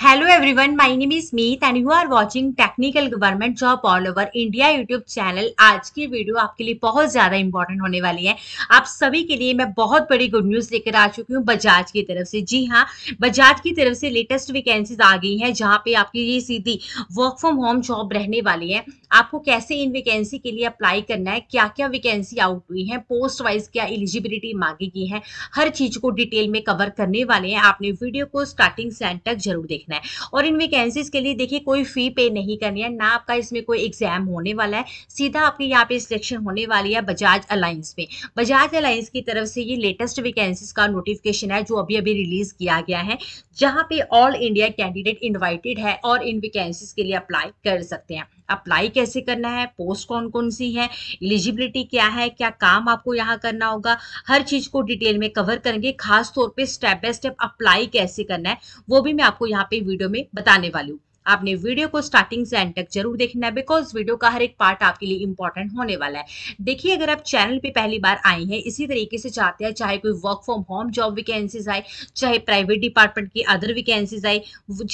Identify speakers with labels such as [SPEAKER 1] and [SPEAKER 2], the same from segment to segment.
[SPEAKER 1] hello everyone my name is Meet and you are watching technical government job all over India YouTube channel आज की video आपके लिए बहुत ज़्यादा इंपॉर्टेंट होने वाली है आप सभी के लिए मैं बहुत बड़ी गुड न्यूज़ लेकर आ चुकी हूँ बजाज की तरफ से जी हाँ बजाज की तरफ से लेटेस्ट वैकेंसीज आ गई हैं जहाँ पे आपकी ये सीधी वर्क फ्रॉम होम जॉब रहने वाली है आपको कैसे इन वैकेंसी के लिए अप्लाई करना है क्या क्या वैकेंसी आउट हुई है पोस्ट वाइज क्या एलिजिबिलिटी मांगी गई है हर चीज़ को डिटेल में कवर करने वाले हैं आपने वीडियो को स्टार्टिंग से तक जरूर देखा देखना है और इन वैकेंसीज के लिए देखिए कोई फ़ी पे नहीं करनी है ना आपका इसमें कोई एग्जाम होने वाला है सीधा आपकी यहाँ पे सिलेक्शन होने वाली है बजाज अलायंस में बजाज अलायंस की तरफ से ये लेटेस्ट वैकेंसीज का नोटिफिकेशन है जो अभी अभी रिलीज़ किया गया है जहाँ पे ऑल इंडिया कैंडिडेट इन्वाइटेड है और इन वैकेंसीज के लिए अप्लाई कर सकते हैं अप्लाई कैसे करना है पोस्ट कौन कौन सी है एलिजिबिलिटी क्या है क्या काम आपको यहाँ करना होगा हर चीज़ को डिटेल में कवर करेंगे खास तौर पे स्टेप बाय स्टेप अप्लाई कैसे करना है वो भी मैं आपको यहाँ पे वीडियो में बताने वाली हूँ आपने वीडियो को स्टार्टिंग से एंड तक जरूर देखना है बिकॉज वीडियो का हर एक पार्ट आपके लिए इंपॉर्टेंट होने वाला है देखिए अगर आप चैनल पे पहली बार आए हैं इसी तरीके से चाहते हैं चाहे कोई work from home job vacancies आए चाहे प्राइवेट डिपार्टमेंट की अदर वैकेंसीज आए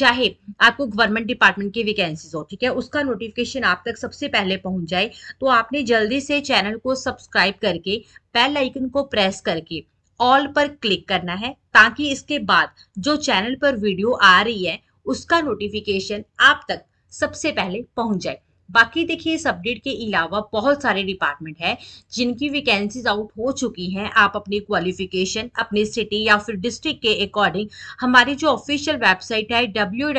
[SPEAKER 1] चाहे आपको गवर्नमेंट डिपार्टमेंट की वैकेंसीज हो ठीक है उसका नोटिफिकेशन आप तक सबसे पहले पहुंच जाए तो आपने जल्दी से चैनल को सब्सक्राइब करके बेल आइकन को प्रेस करके ऑल पर क्लिक करना है ताकि इसके बाद जो चैनल पर वीडियो आ रही है उसका नोटिफिकेशन आप तक सबसे पहले पहुंच जाए बाकी देखिए इस अपडेट के अलावा बहुत सारे डिपार्टमेंट हैं जिनकी वैकेंसीज आउट हो चुकी हैं आप अपनी क्वालिफिकेशन अपनी सिटी या फिर डिस्ट्रिक्ट के अकॉर्डिंग हमारी जो ऑफिशियल वेबसाइट है डब्ल्यू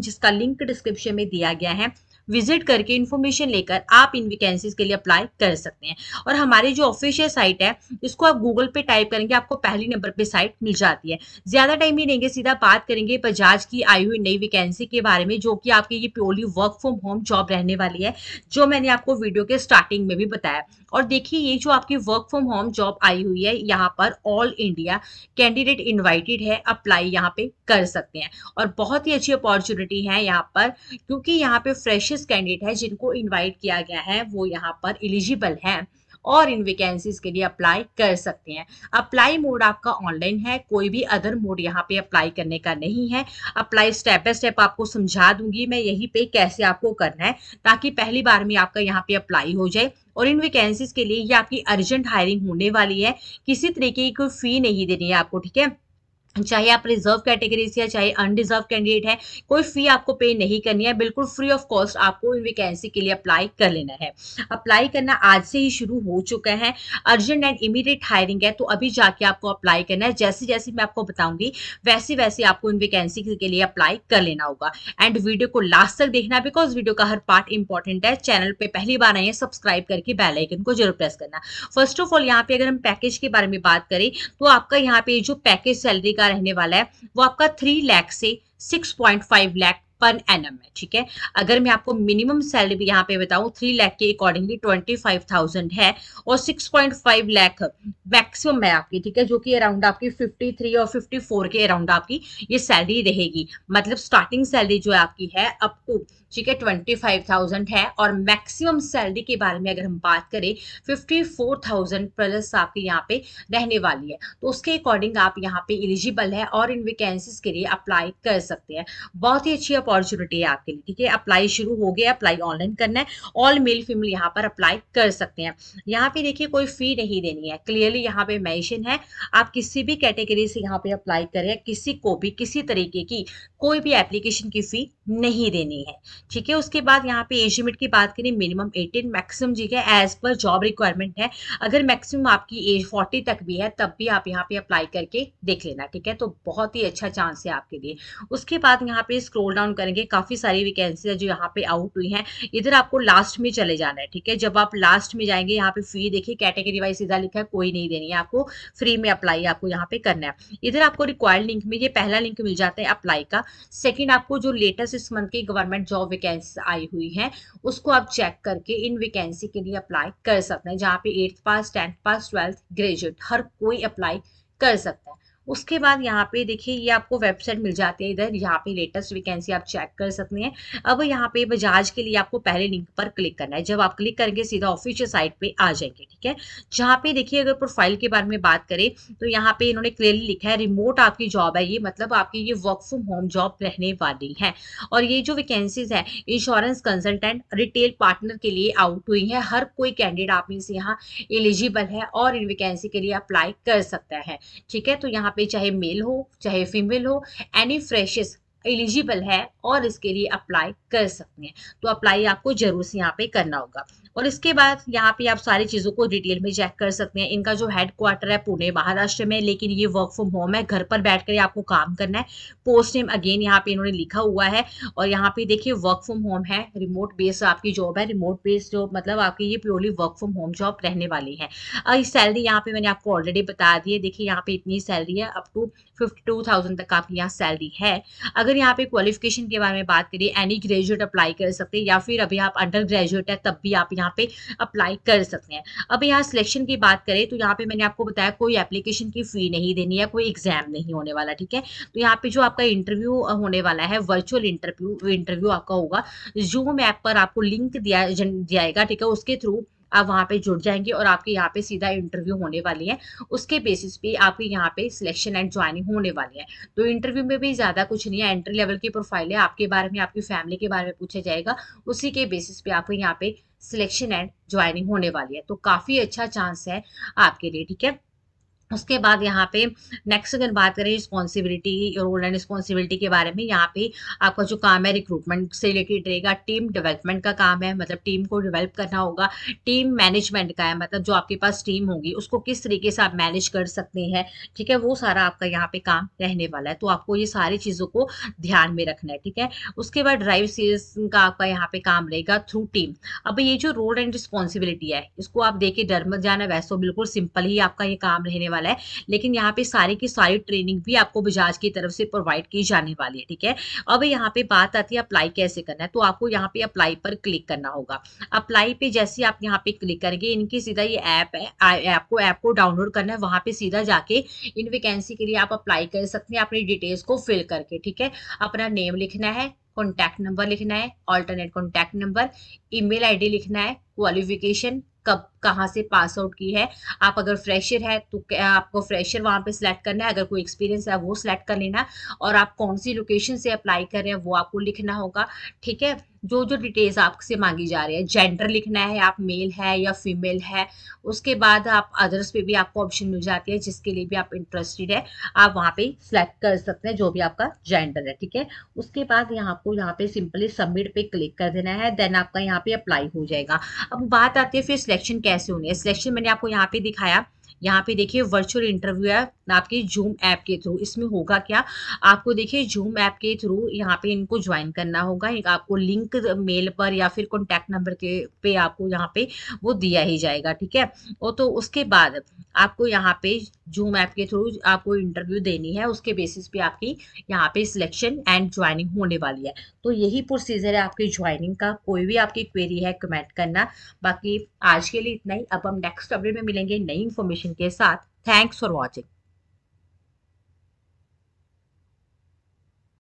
[SPEAKER 1] जिसका लिंक डिस्क्रिप्शन में दिया गया है विजिट करके इन्फॉर्मेशन लेकर आप इन वैकेंसीज के लिए अप्लाई कर सकते हैं और हमारी जो ऑफिशियल साइट है इसको आप गूगल पे टाइप करेंगे आपको पहली नंबर पे साइट मिल जाती है ज्यादा टाइम ही लेंगे सीधा बात करेंगे बजाज की आई हुई नई वैकेंसी के बारे में जो कि आपकी ये purely work from home job रहने वाली है जो मैंने आपको वीडियो के स्टार्टिंग में भी बताया और देखिए ये जो आपकी वर्क फ्रॉम होम जॉब आई हुई है यहाँ पर ऑल इंडिया कैंडिडेट इन्वाइटेड है अप्लाई यहाँ पे कर सकते हैं और बहुत ही अच्छी अपॉर्चुनिटी है यहाँ पर क्योंकि यहाँ पे फ्रेश एम्बिशियस कैंडिडेट है जिनको इनवाइट किया गया है वो यहाँ पर एलिजिबल है और इन वैकेंसीज के लिए अप्लाई कर सकते हैं अप्लाई मोड आपका ऑनलाइन है कोई भी अदर मोड यहाँ पे अप्लाई करने का नहीं है अप्लाई स्टेप बाय स्टेप आपको समझा दूंगी मैं यहीं पे कैसे आपको करना है ताकि पहली बार में आपका यहाँ पे अप्लाई हो जाए और इन वैकेंसीज के लिए ये आपकी अर्जेंट हायरिंग होने वाली है किसी तरीके की कोई फी नहीं देनी है आपको ठीक है चाहे आप रिजर्व कैटेगरी से या चाहे अनरिजर्व कैंडिडेट है कोई फी आपको पे नहीं करनी है बिल्कुल फ्री ऑफ कॉस्ट आपको इन वैकेंसी के लिए अप्लाई कर लेना है अप्लाई करना आज से ही शुरू हो चुका है अर्जेंट एंड इमीडिएट हायरिंग है तो अभी जाके आपको अप्लाई करना है जैसे जैसे मैं आपको बताऊंगी वैसे वैसे आपको इन वैकेंसी के लिए अप्लाई कर लेना होगा एंड वीडियो को लास्ट तक देखना बिकॉज वीडियो का हर पार्ट इंपॉर्टेंट है चैनल पर पहली बार आइए सब्सक्राइब करके बेलाइकन को जरूर प्रेस करना फर्स्ट ऑफ ऑल यहाँ पे अगर हम पैकेज के बारे में बात करें तो आपका यहाँ पे जो पैकेज सैलरी का का रहने वाला है वो आपका थ्री लैख से six point five lakh per annum है ठीक है अगर मैं आपको मिनिमम सैलरी यहाँ पे बताऊँ थ्री लाख के अकॉर्डिंगली ट्वेंटी फाइव थाउजेंड है और six point five lakh maximum है आपकी ठीक है जो कि अराउंड आपकी फिफ्टी थ्री और फिफ्टी फोर के अराउंड आपकी ये सैलरी रहेगी मतलब स्टार्टिंग सैलरी जो आपकी है अप टू ठीक है ट्वेंटी फाइव थाउजेंड है और मैक्सिमम सैलरी के बारे में अगर हम बात करें फिफ्टी फोर थाउजेंड प्लस आपके यहाँ पे रहने वाली है तो उसके अकॉर्डिंग आप यहाँ पे एलिजिबल है और इन वैकेंसीज के लिए अप्लाई कर सकते हैं बहुत ही अच्छी अपॉर्चुनिटी अपॉर्चुनिटी है आपके लिए ठीक है अप्लाई शुरू हो गया अप्लाई ऑनलाइन करना है ऑल मेल फीमेल यहाँ पर अप्लाई कर सकते हैं यहाँ पे देखिए कोई फी नहीं देनी है क्लियरली यहाँ पे मैंशन है आप किसी भी कैटेगरी से यहाँ पे अप्लाई करें किसी को भी किसी तरीके की कोई भी एप्लीकेशन की फी नहीं देनी है ठीक है उसके बाद यहाँ पे एज लिमिट की बात करें मिनिमम 18 मैक्सिमम जी है एज पर जॉब रिक्वायरमेंट है अगर मैक्सिमम आपकी एज 40 तक भी है तब भी आप यहाँ पे अप्लाई करके देख लेना ठीक है तो बहुत ही अच्छा चांस है आपके लिए उसके बाद यहाँ पे स्क्रोल डाउन करेंगे काफ़ी सारी वैकेंसी है जो यहाँ पे आउट हुई हैं इधर आपको लास्ट में चले जाना है ठीक है जब आप लास्ट में जाएंगे यहाँ पे फी देखिए कैटेगरी वाइज सीधा लिखा है कोई नहीं देनी है आपको फ्री में अप्लाई आपको यहाँ पे करना है इधर आपको रिक्वायर्ड लिंक में ये पहला लिंक मिल जाता है अप्लाई का सेकेंड आपको जो लेटेस्ट सिक्स मंथ की गवर्नमेंट जॉब वैकेंसी आई हुई है उसको आप चेक करके इन वैकेंसी के लिए अप्लाई कर सकते हैं जहाँ पे eighth pass tenth pass twelfth graduate हर कोई अप्लाई कर सकता है उसके बाद यहाँ पे देखिए ये आपको वेबसाइट मिल जाती है इधर यहाँ पे लेटेस्ट वैकेंसी आप चेक कर सकते हैं अब यहाँ पे बजाज के लिए आपको पहले लिंक पर क्लिक करना है जब आप क्लिक करेंगे सीधा ऑफिशियल साइट पे आ जाएंगे ठीक है जहाँ पे देखिए अगर प्रोफाइल के बारे में बात करें तो यहाँ पे इन्होंने क्लियरली लिखा है रिमोट आपकी जॉब है ये मतलब आपकी ये वर्क फ्रॉम होम जॉब रहने वाली है और ये जो वैकेंसीज है इंश्योरेंस कंसल्टेंट रिटेल पार्टनर के लिए आउट हुई है हर कोई कैंडिडेट आप में से यहाँ एलिजिबल है और इन वैकेंसी के लिए अप्लाई कर सकता है ठीक है तो यहाँ पे चाहे मेल हो चाहे फीमेल हो एनी फ्रेशेस एलिजिबल है और इसके लिए अप्लाई कर सकते हैं तो अप्लाई आपको जरूर से यहाँ पे करना होगा और इसके बाद यहाँ पे आप सारी चीज़ों को डिटेल में चेक कर सकते हैं इनका जो हेड क्वार्टर है पुणे महाराष्ट्र में लेकिन ये वर्क फ्रॉम होम है घर पर बैठ कर आपको काम करना है पोस्ट नेम अगेन यहाँ पे इन्होंने लिखा हुआ है और यहाँ पे देखिए वर्क फ्रॉम होम है रिमोट बेस आपकी जॉब है रिमोट बेस जॉब मतलब आपकी ये purely work from home job रहने वाली है और सैलरी यहाँ पे मैंने आपको ऑलरेडी बता दी है देखिए यहाँ पे इतनी सैलरी है अप टू फिफ्टी तक आपकी यहाँ सैलरी है अगर अगर यहाँ पे क्वालिफिकेशन के बारे में बात करिए एनी ग्रेजुएट अप्लाई कर सकते हैं या फिर अभी आप अंडर ग्रेजुएट है तब भी आप यहाँ पे अप्लाई कर सकते हैं अब यहाँ सिलेक्शन की बात करें तो यहाँ पे मैंने आपको बताया कोई एप्लीकेशन की फ़ी नहीं देनी है कोई एग्जाम नहीं होने वाला ठीक है तो यहाँ पे जो आपका इंटरव्यू होने वाला है वर्चुअल इंटरव्यू इंटरव्यू आपका होगा जूम ऐप पर आपको लिंक दिया जाएगा ठीक है उसके थ्रू आप वहाँ पे जुड़ जाएंगे और आपके यहाँ पे सीधा इंटरव्यू होने वाली है उसके बेसिस पे आपके यहाँ पे सिलेक्शन एंड ज्वाइनिंग होने वाली है तो इंटरव्यू में भी ज़्यादा कुछ नहीं है एंट्री लेवल की प्रोफाइल है आपके बारे में आपकी फैमिली के बारे में पूछा जाएगा उसी के बेसिस पे आपको यहाँ पे सिलेक्शन एंड ज्वाइनिंग होने वाली है तो काफ़ी अच्छा चांस है आपके लिए ठीक है उसके बाद यहाँ पे नेक्स्ट अगर बात करें रिस्पॉन्सिबिलिटी रोल एंड रिस्पॉन्सिबिलिटी के बारे में यहाँ पे आपका जो काम है रिक्रूटमेंट से रिलेटेड रहेगा टीम डेवलपमेंट का काम है मतलब टीम को डेवलप करना होगा टीम मैनेजमेंट का है मतलब जो आपके पास टीम होगी उसको किस तरीके से आप मैनेज कर सकते हैं ठीक है वो सारा आपका यहाँ पे काम रहने वाला है तो आपको ये सारी चीज़ों को ध्यान में रखना है ठीक है उसके बाद ड्राइव सीज का आपका यहाँ पे काम रहेगा थ्रू टीम अब ये जो रोल एंड रिस्पॉन्सिबिलिटी है इसको आप देखे डर मत जाना वैसे तो बिल्कुल सिंपल ही आपका ये काम रहने वाला है लेकिन यहाँ पे सारी की सारी ट्रेनिंग भी आपको बजाज की तरफ से प्रोवाइड की जाने वाली है ठीक है अब यहाँ पे बात आती है अप्लाई कैसे करना है तो आपको यहाँ पे अप्लाई पर क्लिक करना होगा अप्लाई पे जैसे आप यहाँ पे क्लिक करेंगे इनकी सीधा ये ऐप है आपको ऐप को डाउनलोड करना है वहां पे सीधा जाके इन वैकेंसी के लिए आप अप्लाई कर सकते हैं अपनी डिटेल्स को फिल करके ठीक है अपना नेम लिखना है कॉन्टैक्ट नंबर लिखना है alternate contact number email ID लिखना है क्वालिफिकेशन कब कहाँ से पास आउट की है आप अगर फ्रेशर है तो आपको फ्रेशर वहाँ पे सिलेक्ट करना है अगर कोई एक्सपीरियंस है वो सिलेक्ट कर लेना और आप कौन सी लोकेशन से अप्लाई कर रहे हैं वो आपको लिखना होगा ठीक है जो जो डिटेल्स आपसे मांगी जा रही है जेंडर लिखना है आप मेल है या फीमेल है उसके बाद आप अदर्स पे भी आपको ऑप्शन मिल जाती है जिसके लिए भी आप इंटरेस्टेड है आप वहाँ पे सिलेक्ट कर सकते हैं जो भी आपका जेंडर है ठीक है उसके बाद यहाँ आपको यहाँ पे सिंपली सबमिट पे क्लिक कर देना है देन आपका यहाँ पे अप्लाई हो जाएगा अब बात आती है फिर सिलेक्शन कैसे होनी है सिलेक्शन मैंने आपको यहाँ पे दिखाया यहाँ पे देखिए वर्चुअल इंटरव्यू है आपके जूम ऐप के थ्रू इसमें होगा क्या आपको देखिए जूम ऐप के थ्रू यहाँ पे इनको ज्वाइन करना होगा आपको लिंक मेल पर या फिर कॉन्टैक्ट नंबर के पे आपको यहाँ पे वो दिया ही जाएगा ठीक है और तो उसके बाद आपको यहाँ पे जूम ऐप के थ्रू आपको इंटरव्यू देनी है उसके बेसिस पे आपकी यहाँ पे सिलेक्शन एंड ज्वाइनिंग होने वाली है तो यही प्रोसीजर है आपकी ज्वाइनिंग का कोई भी आपकी क्वेरी है कमेंट करना बाकी आज के लिए इतना ही अब हम नेक्स्ट अपडेट में मिलेंगे नई इन्फॉर्मेशन के साथ थैंक्स फॉर वॉचिंग